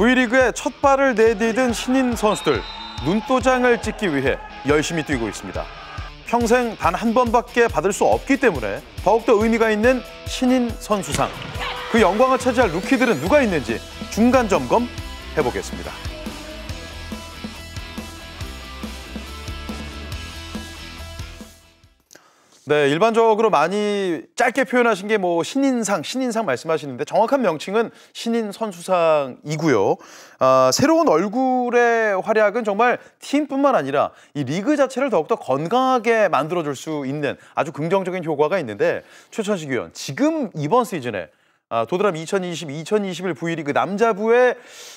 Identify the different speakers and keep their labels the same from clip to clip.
Speaker 1: V리그에 첫 발을 내디딘 신인 선수들 눈도장을 찍기 위해 열심히 뛰고 있습니다. 평생 단 한 번밖에 받을 수 없기 때문에 더욱더 의미가 있는 신인 선수상. 그 영광을 차지할 루키들은 누가 있는지 중간 점검 해보겠습니다. 네, 일반적으로 많이 짧게 표현하신 게 뭐 신인상, 신인상 말씀하시는데 정확한 명칭은 신인 선수상이고요. 아, 새로운 얼굴의 활약은 정말 팀뿐만 아니라 이 리그 자체를 더욱더 건강하게 만들어줄 수 있는 아주 긍정적인 효과가 있는데 최천식 위원, 지금 이번 시즌에 아, 도드람 2020, 2021 V리그 남자부의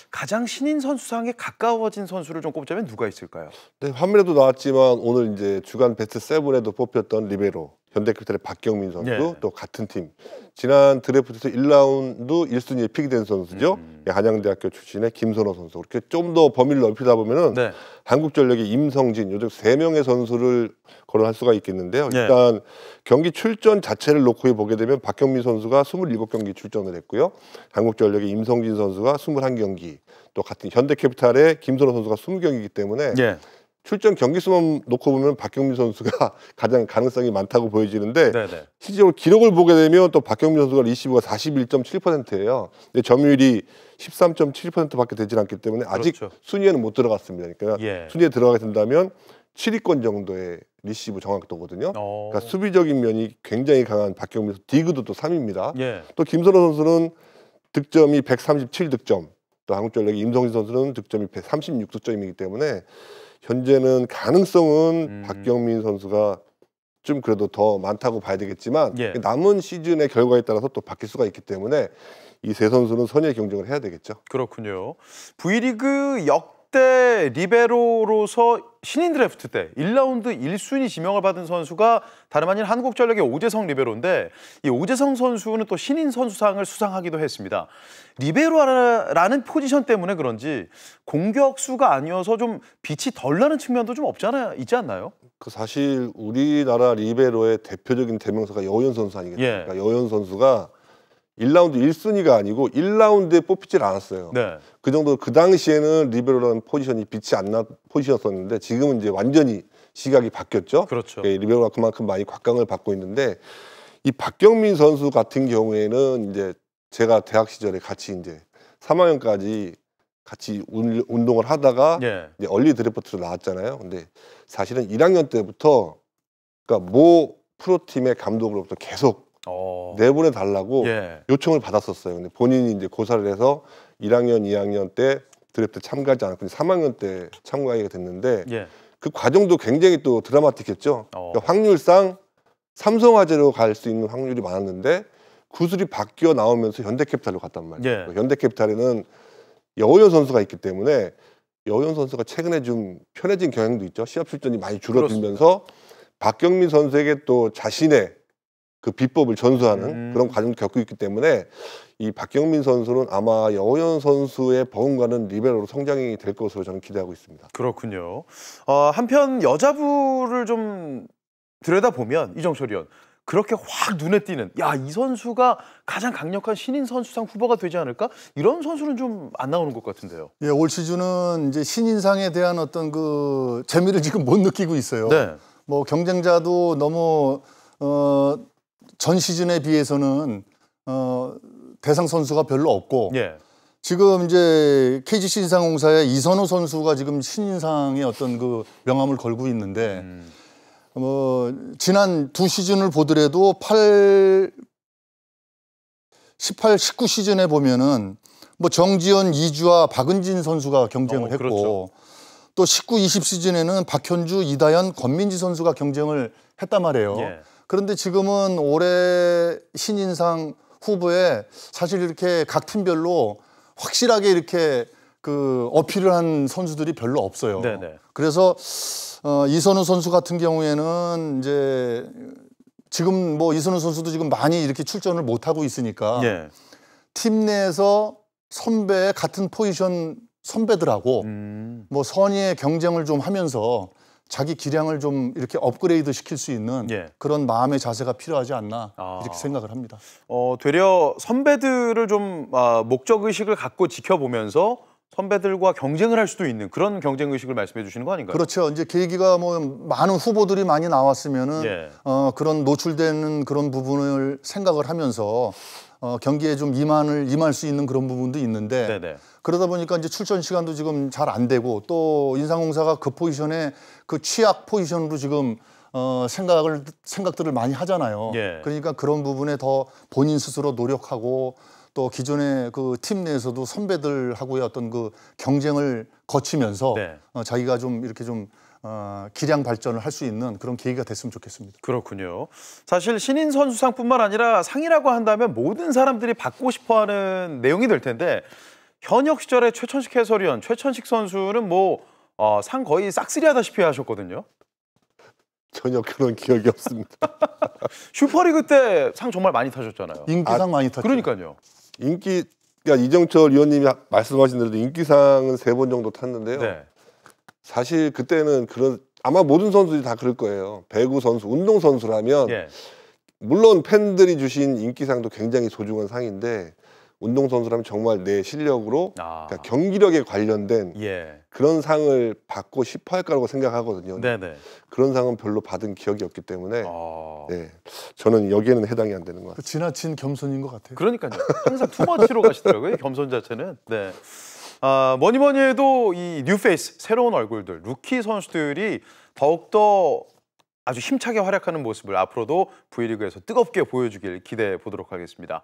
Speaker 1: 가장 신인 선수상에 가까워진 선수를 좀 꼽자면 누가 있을까요?
Speaker 2: 네, 화면에도 나왔지만 오늘 이제 주간 베스트 7에도 뽑혔던 리베로 현대캐피탈의 박경민 선수 네. 또 같은 팀 지난 드래프트에서 1라운드 1순위에 픽이된 선수죠 음. 예, 한양대학교 출신의 김선호 선수 그렇게 좀 더 범위를 넓히다 보면은 네. 한국전력의 임성진 요즘 세 명의 선수를 거론할 수가 있겠는데요 네. 일단 경기 출전 자체를 놓고 보게 되면 박경민 선수가 27경기 출전을 했고요 한국전력의 임성진 선수가 21경기 또 같은 현대캐피탈의 김선호 선수가 20경기이기 때문에 예. 출전 경기 수만 놓고 보면 박경민 선수가 가장 가능성이 많다고 보여지는데 네네. 실제로 기록을 보게 되면 또 박경민 선수가 리시브가 41.7%예요. 근데 점유율이 13.7%밖에 되질 않기 때문에 아직 그렇죠. 순위에는 못 들어갔습니다. 그러니까 예. 순위에 들어가게 된다면 7위권 정도의 리시브 정확도거든요. 오. 어. 그러니까 수비적인 면이 굉장히 강한 박경민 선수 디그도 또 3위입니다. 예. 또 김선호 선수는 득점이 137득점, 또 한국전력의 임성진 선수는 득점이 136득점이기 때문에 현재는 가능성은 음. 박경민 선수가 좀 그래도 더 많다고 봐야 되겠지만 예. 그 남은 시즌의 결과에 따라서 또 바뀔 수가 있기 때문에 이 세 선수는 선의 경쟁을 해야 되겠죠.
Speaker 1: 그렇군요.
Speaker 2: V리그 역 그때 리베로로서 신인 드래프트
Speaker 1: 때 1라운드 1순위 지명을 받은 선수가 다름 아닌 한국전력의 오재성 리베로인데 이 오재성 선수는 또 신인 선수상을 수상하기도 했습니다. 리베로라는 포지션 때문에 그런지 공격수가 아니어서 좀 빛이 덜 나는 측면도 좀 없잖아요. 있지 않나요?
Speaker 2: 그 사실 우리나라 리베로의 대표적인 대명사가 여현 선수 아니겠습니까? 예. 여현 선수가 1라운드 1순위가 아니고 1라운드에 뽑히질 않았어요. 네. 그 정도 그 당시에는 리베로라는 포지션이 빛이 안 나포지션이었는데 지금은 이제 완전히 시각이 바뀌었죠. 그렇죠. 예, 리베로가 그만큼 많이 곽강을 받고 있는데 이 박경민 선수 같은 경우에는 이제 제가 대학 시절에 같이 이제 3학년까지 같이 운동을 하다가 예. 이제 얼리 드래프트로 나왔잖아요. 근데 사실은 1학년 때부터 그러니까 모 프로팀의 감독으로부터 계속 어. 내보내 달라고 예. 요청을 받았었어요. 근데 본인이 이제 고사를 해서 1학년, 2학년 때 드래프트 참가하지 않았고 3학년 때 참가하게 됐는데 예. 그 과정도 굉장히 또 드라마틱했죠. 어. 그러니까 확률상 삼성화재로 갈 수 있는 확률이 많았는데 구슬이 바뀌어 나오면서 현대캐피탈로 갔단 말이에요. 예. 그러니까 현대캐피탈에는 여우현 선수가 있기 때문에 여우현 선수가 최근에 좀 편해진 경향도 있죠. 시합 출전이 많이 줄어들면서 그렇습니다. 박경민 선수에게 또 자신의 그 비법을 전수하는 음. 그런 과정을 겪고 있기 때문에 이 박경민 선수는 아마 여호연 선수의 버금가는 리베로로 성장이 될 것으로 저는 기대하고 있습니다.
Speaker 1: 그렇군요. 어, 한편 여자부를 좀 들여다보면 이정철 위원 그렇게 확 눈에 띄는 야 이 선수가 가장 강력한 신인 선수상 후보가 되지 않을까 이런 선수는 좀 안 나오는 것 같은데요.
Speaker 3: 예, 올 시즌은 이제 신인상에 대한 어떤 그 재미를 지금 못 느끼고 있어요. 네. 뭐 경쟁자도 너무 어전 시즌에 비해서는 어, 대상 선수가 별로 없고 예. 지금 이제 KGC 인상공사의 이선호 선수가 지금 신인상의 어떤 그 명함을 걸고 있는데 음. 뭐 지난 두 시즌을 보더라도 8 18, 19 시즌에 보면은 뭐 정지현, 이주와 박은진 선수가 경쟁을 어, 그렇죠. 했고 그렇죠. 또 19, 20 시즌에는 박현주, 이다현, 권민지 선수가 경쟁을 했단 말이에요. 예. 그런데 지금은 올해 신인상 후보에 사실 이렇게 각 팀별로 확실하게 이렇게 그 어필을 한 선수들이 별로 없어요. 네네. 네. 그래서 어, 이선우 선수 같은 경우에는 이제 지금 뭐 이선우 선수도 지금 많이 이렇게 출전을 못 하고 있으니까 예. 팀 내에서 선배 같은 포지션 선배들하고 음. 뭐 선의의 경쟁을 좀 하면서 자기 기량을 좀 이렇게 업그레이드 시킬 수 있는 예. 그런 마음의 자세가 필요하지 않나 아. 이렇게 생각을 합니다. 어, 되려 선배들을 좀 아, 목적 의식을 갖고 지켜보면서
Speaker 1: 선배들과 경쟁을 할 수도 있는 그런 경쟁 의식을 말씀해 주시는 거 아닌가요?
Speaker 3: 그렇죠. 이제 계기가 뭐 많은 후보들이 많이 나왔으면은 예. 어, 그런 노출되는 그런 부분을 생각을 하면서 어, 경기에 좀 임한을 임할 수 있는 그런 부분도 있는데 네네. 그러다 보니까 이제 출전 시간도 지금 잘 안 되고 또 인상공사가 그 포지션에 그 취약 포지션으로 지금 어, 생각을 생각들을 많이 하잖아요. 예. 그러니까 그런 부분에 더 본인 스스로 노력하고 또 기존의 그 팀 내에서도 선배들하고의 어떤 그 경쟁을 거치면서 네. 어, 자기가 좀 이렇게 좀 어, 기량 발전을 할 수 있는 그런 계기가 됐으면 좋겠습니다. 그렇군요. 사실 신인 선수상뿐만
Speaker 1: 아니라 상이라고 한다면 모든 사람들이 받고 싶어하는 내용이 될 텐데 현역 시절에 최천식 해설위원, 최천식 선수는 뭐 어, 상 거의 싹쓸이 하다시피 하셨거든요.
Speaker 2: 전혀 그런 기억이 없습니다.
Speaker 1: 슈퍼리그 때 상 정말 많이 타셨잖아요. 인기상 아, 많이 탔죠. 그러니까요.
Speaker 2: 인기 그러니까 이정철 위원님이 말씀하신 대로 인기상은 세 번 정도 탔는데요. 네. 사실 그때는 그런 아마 모든 선수들이 다 그럴 거예요. 배구 선수, 운동 선수라면 예. 물론 팬들이 주신 인기상도 굉장히 소중한 상인데 운동 선수라면 정말 내 실력으로 아. 그러니까 경기력에 관련된 예. 그런 상을 받고 싶어 할까라고 생각하거든요. 네네. 네. 그런 상은 별로 받은 기억이 없기 때문에 아. 네, 저는 여기에는 해당이 안 되는 것 같아요. 그
Speaker 3: 지나친 겸손인 것 같아요. 그러니까요. 항상 투머치로
Speaker 1: 가시더라고요. 겸손 자체는. 네. 아, 뭐니 뭐니 해도 이 뉴페이스, 새로운 얼굴들, 루키 선수들이 더욱더 아주 힘차게 활약하는 모습을 앞으로도 V리그에서 뜨겁게 보여주길 기대해 보도록 하겠습니다.